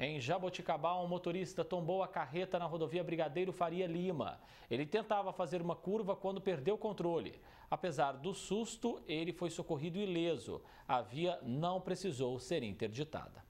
Em Jaboticabá, um motorista tombou a carreta na rodovia Brigadeiro Faria Lima. Ele tentava fazer uma curva quando perdeu o controle. Apesar do susto, ele foi socorrido ileso. A via não precisou ser interditada.